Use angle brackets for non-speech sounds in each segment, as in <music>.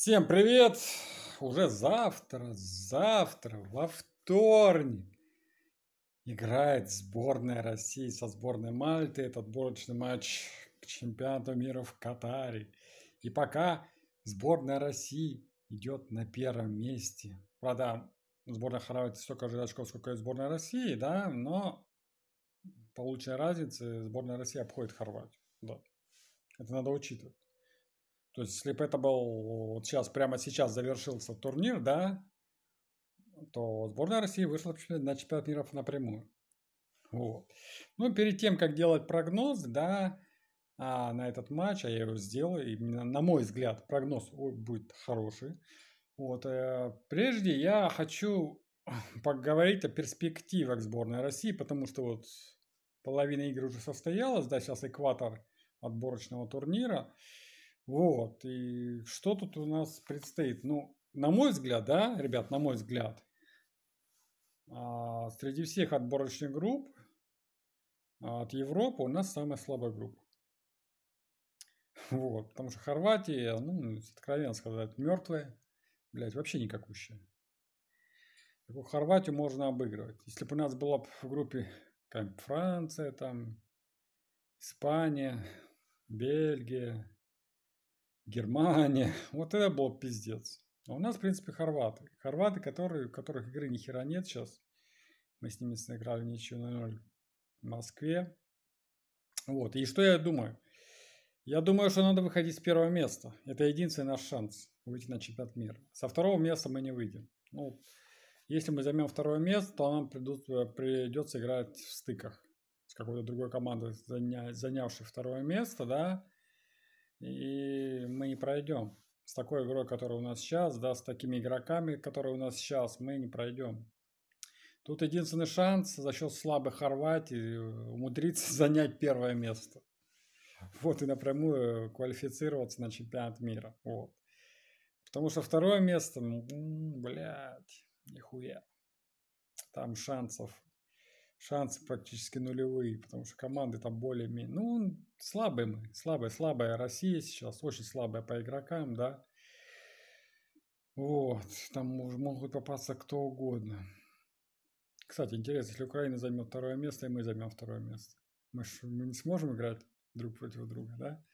Всем привет! Уже завтра, завтра, во вторник играет сборная России со сборной Мальты этот отборочный матч к чемпионату мира в Катаре. И пока сборная России идет на первом месте. Правда, сборная Хорватии столько же очков, сколько и сборная России, да, но по лучшей разнице сборная России обходит Хорватию. Да. Это надо учитывать. То есть, если бы это был вот сейчас, прямо сейчас завершился турнир, да, то сборная России вышла на чемпионат мира напрямую. Вот. Ну, перед тем, как делать прогноз, да, а, на этот матч, а я его сделаю, и на мой взгляд прогноз будет хороший. Вот, э, прежде я хочу <laughs> поговорить о перспективах сборной России, потому что вот половина игр уже состоялась, да, сейчас экватор отборочного турнира. Вот, и что тут у нас предстоит? Ну, на мой взгляд, да, ребят, на мой взгляд, а, среди всех отборочных групп а, от Европы у нас самая слабая группа. <laughs> Вот, потому что Хорватия, ну, откровенно сказать, мертвая, блядь, вообще никакущая. Такую Хорватию можно обыгрывать. Если бы у нас была в группе там, Франция, там, Испания, Бельгия, Германия. <laughs> Вот это был пиздец. А у нас, в принципе, хорваты. Хорваты, которые, у которых игры ни хера нет сейчас. Мы с ними сыграли ничего на ноль в Москве. Вот. И что я думаю? Я думаю, что надо выходить с первого места. Это единственный наш шанс выйти на чемпионат мира. Со второго места мы не выйдем. Ну, если мы займем второе место, то нам придут, э, придется играть в стыках с какой-то другой командой, занявшей второе место, да. И не пройдем. С такой игрой, которая у нас сейчас, да, с такими игроками, которые у нас сейчас, мы не пройдем. Тут единственный шанс за счет слабой Хорватии э, умудриться <laughs> занять первое место. Вот и напрямую квалифицироваться на чемпионат мира. Вот. Потому что второе место, ну, блядь, нихуя. Там шансов шансы практически нулевые, потому что команды там более-менее... Ну, слабые мы, слабая, слабая Россия сейчас, очень слабая по игрокам, да. Вот, там уже могут попасться кто угодно. Кстати, интересно, если Украина займет второе место, и мы займем второе место. Мы же не сможем играть друг против друга, да?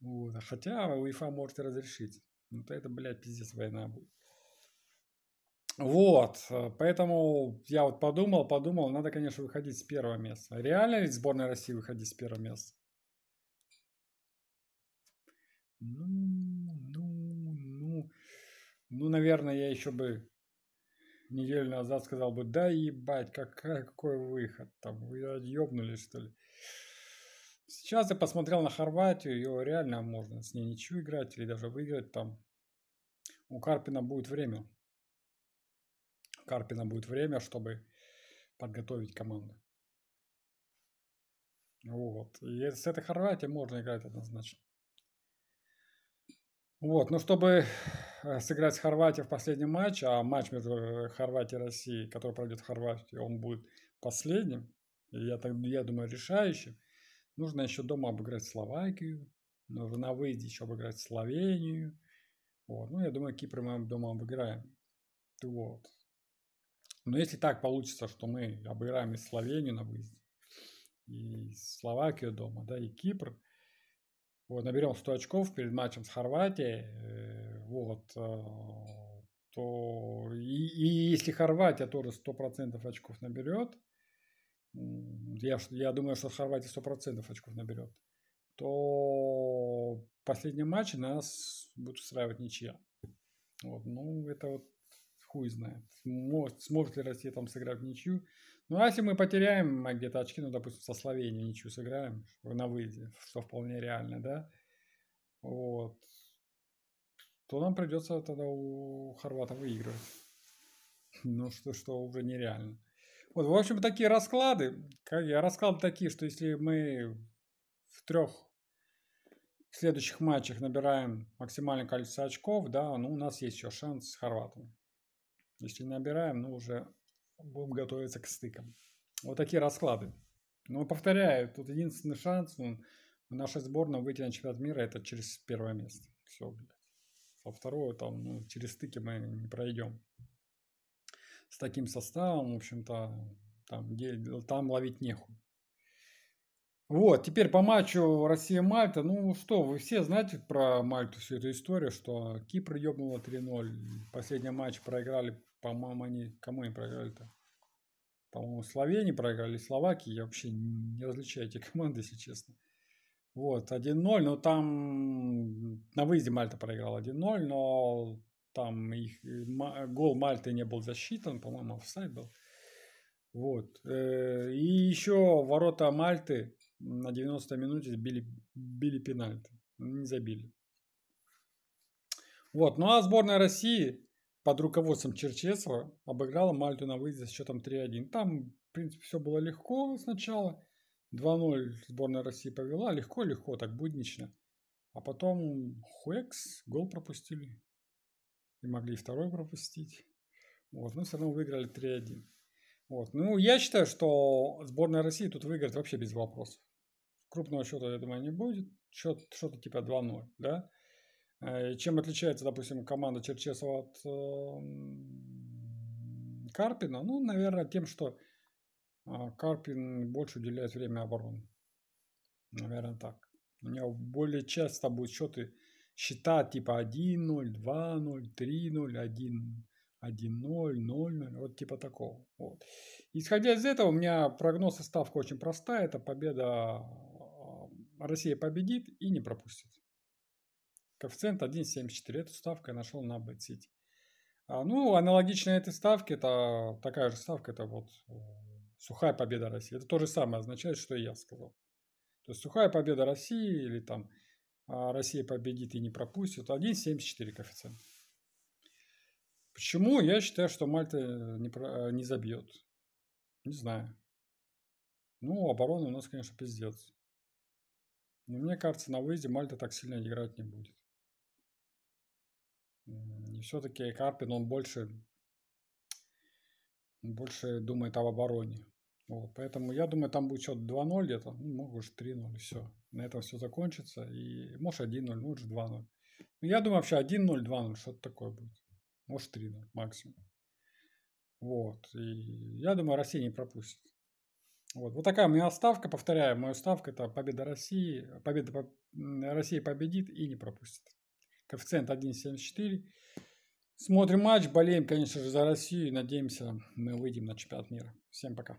Вот. А хотя а, УЕФА может и разрешить. но ну, то это, блядь, пиздец война будет. Вот, э, поэтому я вот подумал, подумал, надо, конечно, выходить с первого места. Реально ведь сборная России выходить с первого места? Ну, ну, ну, ну, наверное, я еще бы неделю назад сказал бы, да ебать, какая, какой выход там, вы ебнули что ли? Сейчас я посмотрел на Хорватию, ее реально можно с ней ничего играть или даже выиграть там. У Карпина будет время Карпина будет время, чтобы подготовить команду. Вот. И с этой Хорватией можно играть однозначно. Вот. Но ну, чтобы э, сыграть с Хорватией в последнем матче, а матч между э, Хорватией и Россией, который пройдет в Хорватии, он будет последним, я, так, я думаю, решающим, нужно еще дома обыграть Словакию, нужно на еще обыграть Словению. Вот. Ну, я думаю, Кипр мы дома обыграем. Вот. Но если так получится, что мы обыграем и Словению на выезде, и Словакию дома, да, и Кипр, вот, наберем 100 очков перед матчем с Хорватией, э, вот, э, то и, и если Хорватия тоже 100% очков наберет, я, я думаю, что Хорватия 100% очков наберет, то последний матч нас будет устраивать ничья. Вот, ну, это вот хуй знает. Может, сможет ли Россия там сыграть в ничью. Ну, а если мы потеряем где-то очки, ну, допустим, со Словенией ничью сыграем на выезде, что вполне реально, да, вот, то нам придется тогда у Хорвата выигрывать. Ну, что, что уже нереально. Вот, в общем, такие расклады. как я Расклады такие, что если мы в трех следующих матчах набираем максимальное количество очков, да, ну, у нас есть еще шанс с хорватами. Если набираем, ну уже будем готовиться к стыкам. Вот такие расклады. Но повторяю, тут единственный шанс ну, нашей сборной выйти на чемпионат мира это через первое место. Все, блядь. Со второго там ну, через стыки мы не пройдем. С таким составом, в общем-то, там, где, там ловить нехуй. Вот, теперь по матчу Россия-Мальта. Ну что, вы все знаете про Мальту всю эту историю, что Кипр ебнула 3-0. Последний матч проиграли по-моему, они... Кому они проиграли-то? По-моему, Словении проиграли, Словакии. Я вообще не различаю эти <laughs> команды, если честно. Вот, 1-0, но там на выезде Мальта проиграл 1-0, но там их гол Мальты не был засчитан, по-моему, офсайд был. Вот. Э, и еще ворота Мальты на 90-й минуте били, били пенальти. Не забили. Вот. Ну а сборная России под руководством Черчесова обыграла Мальту на выезде с счетом 3-1. Там, в принципе, все было легко сначала. 2-0 сборная России повела. Легко-легко, так буднично. А потом Хуэкс гол пропустили. И могли второй пропустить. Вот, но ну, все равно выиграли 3-1. Вот. Ну, я считаю, что сборная России тут выиграет вообще без вопросов. Крупного счета, я думаю, не будет. Счет что-то типа 2-0, да? Э, чем отличается, допустим, команда Черчесова от э, Карпина? Ну, наверное, тем, что э, Карпин больше уделяет время обороне. Наверное, так. У него более часто будут счеты, счета типа 1-0, 2-0, 3-0, 1 1-0, 0-0, вот типа такого. Вот. Исходя из этого, у меня прогноз и ставка очень простая. Это победа, а, Россия победит и не пропустит. Коэффициент 1,74. Эту ставку я нашел на BetCity. А, ну, аналогично этой ставке, это такая же ставка, это вот э, сухая победа России. Это то же самое означает, что и я сказал. То есть сухая победа России или там «А, Россия победит и не пропустит. 1,74 коэффициент. Почему я считаю, что Мальта э, не, э, не забьет? Не знаю. Ну, оборона у нас, конечно, пиздец. Но мне кажется, на выезде Мальта так сильно играть не будет. И все-таки Карпин, он больше, больше думает об обороне. Вот, поэтому я думаю, там будет счет 2-0 где-то, ну, может 3-0, все. На этом все закончится. И может 1-0, может 2-0. Ну, я думаю, вообще 1-0, 2-0, что-то такое будет. Может 3-0 максимум. Вот. И я думаю, Россия не пропустит. Вот. вот такая у меня ставка, повторяю, моя ставка это победа России, победа России победит и не пропустит коэффициент 1,74. Смотрим матч, болеем, конечно же, за Россию и надеемся, мы выйдем на чемпионат мира. Всем пока.